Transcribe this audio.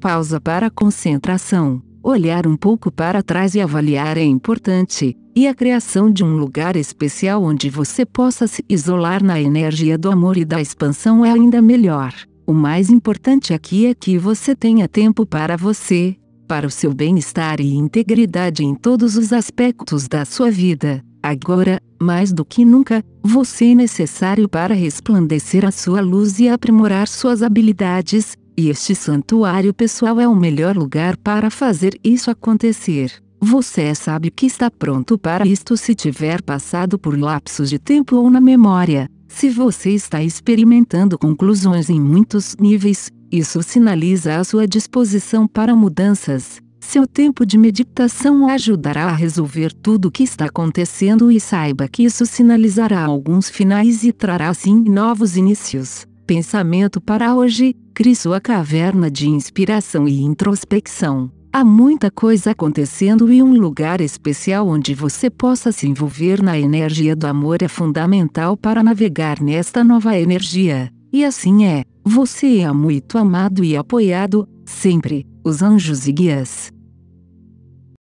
Pausa para concentração. Olhar um pouco para trás e avaliar é importante, e a criação de um lugar especial onde você possa se isolar na energia do amor e da expansão é ainda melhor. O mais importante aqui é que você tenha tempo para você, para o seu bem-estar e integridade em todos os aspectos da sua vida. Agora, mais do que nunca, você é necessário para resplandecer a sua luz e aprimorar suas habilidades, e este santuário pessoal é o melhor lugar para fazer isso acontecer. Você sabe que está pronto para isto se tiver passado por lapsos de tempo ou na memória. Se você está experimentando conclusões em muitos níveis, isso sinaliza a sua disposição para mudanças. Seu tempo de meditação ajudará a resolver tudo o que está acontecendo e saiba que isso sinalizará alguns finais e trará sim novos inícios pensamento para hoje, crie sua caverna de inspiração e introspecção. Há muita coisa acontecendo e um lugar especial onde você possa se envolver na energia do amor é fundamental para navegar nesta nova energia. E assim é, você é muito amado e apoiado, sempre, os anjos e guias.